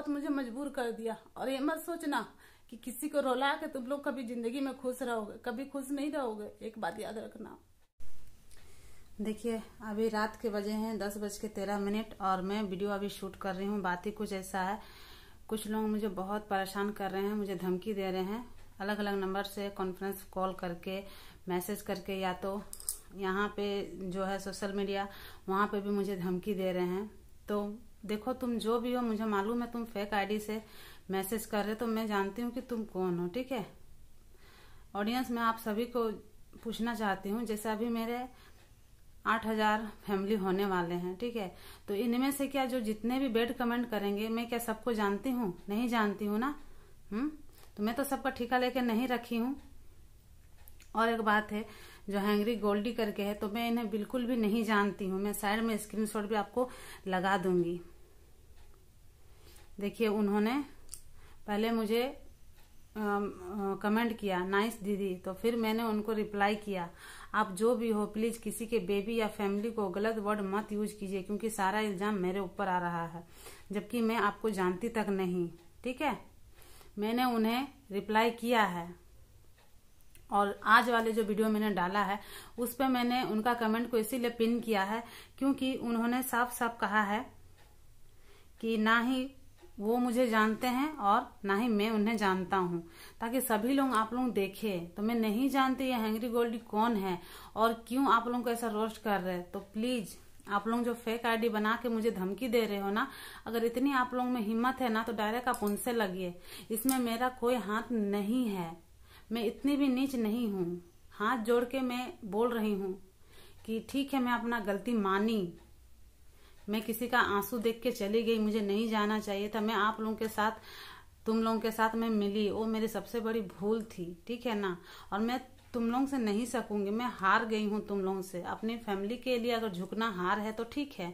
बहुत मुझे मजबूर कर दिया और ये मत सोचना कि किसी को रोला के तुम लोग कभी जिंदगी में खुश रहोगे कभी खुश नहीं रहोगे एक बात याद रखना देखिए अभी रात के बजे हैं दस बज के तेरह मिनट और मैं वीडियो अभी शूट कर रही हूँ बात ही कुछ ऐसा है कुछ लोग मुझे बहुत परेशान कर रहे हैं मुझे धमकी दे रहे हैं अलग अलग नंबर से कॉन्फ्रेंस कॉल करके मैसेज करके या तो यहाँ पे जो है सोशल मीडिया वहाँ पे भी मुझे धमकी दे रहे हैं तो देखो तुम जो भी हो मुझे मालूम है तुम फेक आईडी से मैसेज कर रहे हो तो मैं जानती हूँ कि तुम कौन हो ठीक है ऑडियंस मैं आप सभी को पूछना चाहती हूँ जैसे अभी मेरे आठ हजार फैमिली होने वाले हैं ठीक है तो इनमें से क्या जो जितने भी बेड कमेंट करेंगे मैं क्या सबको जानती हूँ नहीं जानती हूँ ना हम्म तो मैं तो सबका ठीका लेके नहीं रखी हूँ और एक बात है जो हैंगरी गोल्डी करके है तो मैं इन्हें बिल्कुल भी नहीं जानती हूँ मैं साइड में स्क्रीनशॉट भी आपको लगा दूंगी देखिए उन्होंने पहले मुझे कमेंट किया नाइस दीदी तो फिर मैंने उनको रिप्लाई किया आप जो भी हो प्लीज किसी के बेबी या फैमिली को गलत वर्ड मत यूज कीजिए क्योंकि सारा इल्जाम मेरे ऊपर आ रहा है जबकि मैं आपको जानती तक नहीं ठीक है मैंने उन्हें रिप्लाई किया है और आज वाले जो वीडियो मैंने डाला है उस पर मैंने उनका कमेंट को इसीलिए पिन किया है क्योंकि उन्होंने साफ साफ कहा है कि ना ही वो मुझे जानते हैं और ना ही मैं उन्हें जानता हूँ ताकि सभी लोग आप लोग देखें तो मैं नहीं जानती ये हैंगरी गोल्डी कौन है और क्यों आप लोगों को ऐसा रोस्ट कर रहे हैं तो प्लीज आप लोग जो फेक आईडी बना के मुझे धमकी दे रहे हो ना अगर इतनी आप लोगों में हिम्मत है ना तो डायरेक्ट आप उनसे लगिए इसमें मेरा कोई हाथ नहीं है मैं इतनी भी नीच नहीं हूँ हाथ जोड़ के मैं बोल रही हूँ कि ठीक है मैं अपना गलती मानी मैं किसी का आंसू देख के चली गई मुझे नहीं जाना चाहिए था मैं आप लोगों के साथ तुम लोगों के साथ मैं मिली वो मेरी सबसे बड़ी भूल थी ठीक है ना और मैं तुम लोगों से नहीं सकूंगी मैं हार गई हूँ तुम लोगों से अपनी फैमिली के लिए अगर झुकना हार है तो ठीक है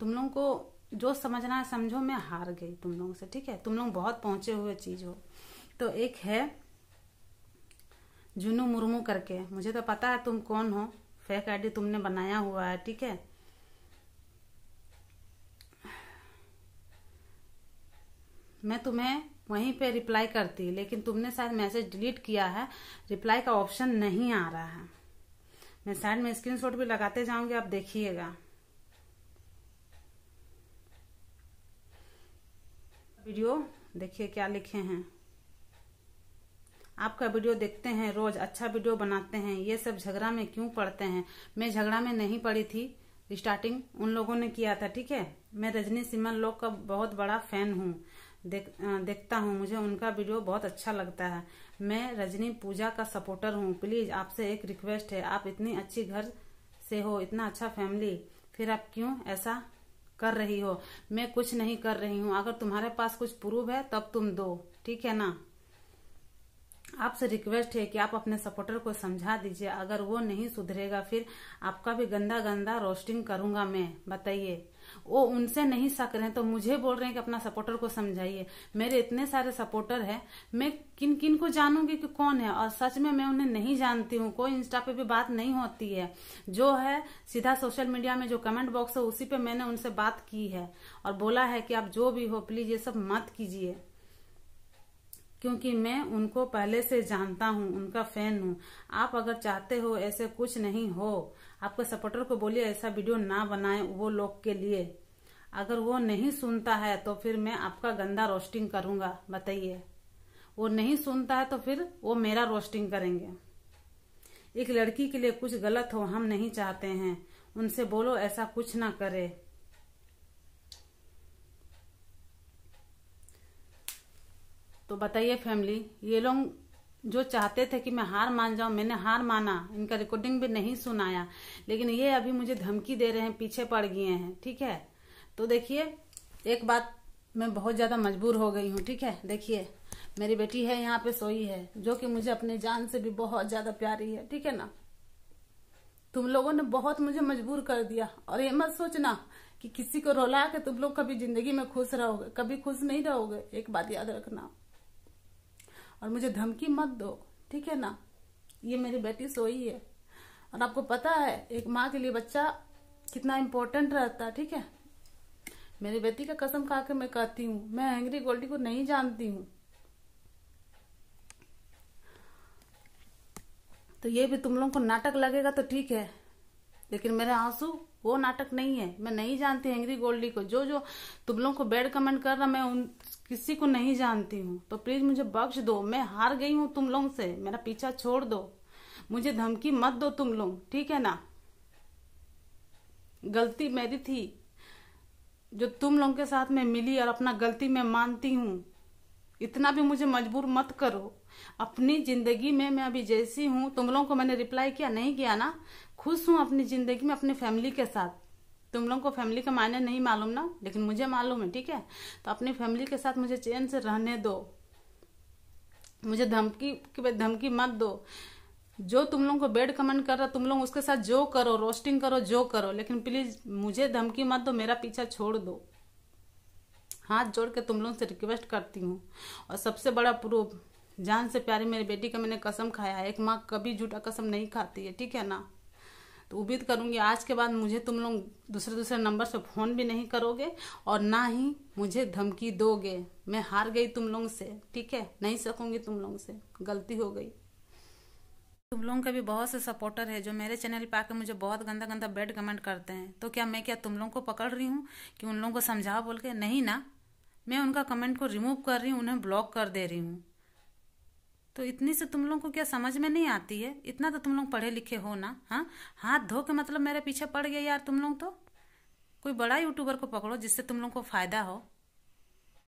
तुम लोगों को जो समझना है समझो मैं हार गई तुम लोगों से ठीक है तुम लोग बहुत पहुंचे हुए चीज हो तो एक है जुनू मुर्मू करके मुझे तो पता है तुम कौन हो फेक आईडी तुमने बनाया हुआ है ठीक है मैं तुम्हें वहीं पे रिप्लाई करती लेकिन तुमने शायद मैसेज डिलीट किया है रिप्लाई का ऑप्शन नहीं आ रहा है मैं साइड में स्क्रीनशॉट भी लगाते जाऊंगी आप देखिएगा वीडियो देखिए क्या लिखे हैं आपका वीडियो देखते हैं रोज अच्छा वीडियो बनाते हैं ये सब झगड़ा में क्यों पड़ते हैं मैं झगड़ा में नहीं पड़ी थी स्टार्टिंग उन लोगों ने किया था ठीक है मैं रजनी सिमन लोग का बहुत बड़ा फैन हूँ देख देखता हूँ मुझे उनका वीडियो बहुत अच्छा लगता है मैं रजनी पूजा का सपोर्टर हूँ प्लीज आपसे एक रिक्वेस्ट है आप इतनी अच्छी घर से हो इतना अच्छा फैमिली फिर आप क्यों ऐसा कर रही हो मैं कुछ नहीं कर रही हूँ अगर तुम्हारे पास कुछ प्रूफ है तब तुम दो ठीक है ना आपसे रिक्वेस्ट है कि आप अपने सपोर्टर को समझा दीजिए अगर वो नहीं सुधरेगा फिर आपका भी गंदा गंदा रोस्टिंग करूंगा मैं बताइए वो उनसे नहीं सक रहे हैं तो मुझे बोल रहे हैं कि अपना सपोर्टर को समझाइए मेरे इतने सारे सपोर्टर हैं मैं किन किन को जानूंगी कि कौन है और सच में मैं उन्हें नहीं जानती हूँ कोई इंस्टा पे भी बात नहीं होती है जो है सीधा सोशल मीडिया में जो कमेंट बॉक्स है उसी पे मैंने उनसे बात की है और बोला है कि आप जो भी हो प्लीज ये सब मत कीजिए क्योंकि मैं उनको पहले से जानता हूँ उनका फैन हूँ आप अगर चाहते हो ऐसे कुछ नहीं हो आपके सपोर्टर को बोलिए ऐसा वीडियो ना बनाए वो लोग के लिए अगर वो नहीं सुनता है तो फिर मैं आपका गंदा रोस्टिंग करूंगा बताइए वो नहीं सुनता है तो फिर वो मेरा रोस्टिंग करेंगे एक लड़की के लिए कुछ गलत हो हम नहीं चाहते हैं उनसे बोलो ऐसा कुछ ना करे तो बताइए फैमिली ये लोग जो चाहते थे कि मैं हार मान जाऊं मैंने हार माना इनका रिकॉर्डिंग भी नहीं सुनाया लेकिन ये अभी मुझे धमकी दे रहे हैं पीछे पड़ गए हैं ठीक है तो देखिए एक बात मैं बहुत ज़्यादा मजबूर हो गई हूँ ठीक है देखिए मेरी बेटी है यहाँ पे सोई है जो कि मुझे अपने जान से भी बहुत ज़्यादा प्यारी है ठीक है ना तुम लोगों ने बहुत मुझे मजबूर कर दिया और ये मत सोचना कि किसी को रोला के तुम लोग कभी जिंदगी में खुश रहोगे कभी खुश नहीं रहोगे एक बात याद रखना और मुझे धमकी मत दो ठीक है ना ये मेरी बेटी सोई है और आपको पता है एक माँ के लिए बच्चा कितना इम्पोर्टेंट रहता ठीक है मेरी बेटी का कसम खा के मैं कहती हूँ मैं एंग्री गोल्डी को नहीं जानती हूँ तो ये भी तुम लोगों को नाटक लगेगा तो ठीक है लेकिन मेरे आंसू वो नाटक नहीं है मैं नहीं जानती हेंगरी गोल्डी को जो जो तुम को बैड कमेंट कर रहा मैं उन किसी को नहीं जानती हूँ तो प्लीज मुझे बख्श दो मैं हार गई हूँ तुम लोगों से मेरा पीछा छोड़ दो मुझे धमकी मत दो तुम लोग ठीक है ना गलती मेरी थी जो तुम लोगों के साथ मैं मिली और अपना गलती मैं मानती हूँ इतना भी मुझे मजबूर मत करो अपनी जिंदगी में मैं अभी जैसी हूँ तुम लोगों को मैंने रिप्लाई किया नहीं किया ना खुश हूँ अपनी जिंदगी में अपने फैमिली के साथ तुम लोगों को फैमिली का मायने नहीं मालूम ना लेकिन मुझे मालूम है ठीक है तो अपनी फैमिली के साथ मुझे चैन से रहने दो मुझे धमकी धमकी मत दो जो तुम लोगों को बेड कमेंट कर रहा तुम लोग उसके साथ जो करो रोस्टिंग करो जो करो लेकिन प्लीज मुझे धमकी मत दो मेरा पीछा छोड़ दो हाथ जोड़ के तुम लोगों से रिक्वेस्ट करती हूँ और सबसे बड़ा प्रूफ जान से प्यारी मेरी बेटी का मैंने कसम खाया है एक माँ कभी झूठा कसम नहीं खाती है ठीक है ना तो उम्मीद करूँगी आज के बाद मुझे तुम लोग दूसरे दूसरे नंबर से फ़ोन भी नहीं करोगे और ना ही मुझे धमकी दोगे मैं हार गई तुम लोगों से ठीक है नहीं सकूँगी तुम लोगों से गलती हो गई तुम लोगों के भी बहुत से सपोर्टर है जो मेरे चैनल पे आकर मुझे बहुत गंदा गंदा बैड कमेंट करते हैं तो क्या मैं क्या तुम लोगों को पकड़ रही हूँ कि उन लोगों को समझाओ बोल के नहीं ना मैं उनका कमेंट को रिमूव कर रही हूँ उन्हें ब्लॉक कर दे रही हूँ तो इतनी से तुम लोग को क्या समझ में नहीं आती है इतना तो तुम लोग पढ़े लिखे हो ना हाँ हाथ धो के मतलब मेरे पीछे पड़ गए यार तुम लोग तो कोई बड़ा यूट्यूबर को पकड़ो जिससे तुम लोग को फ़ायदा हो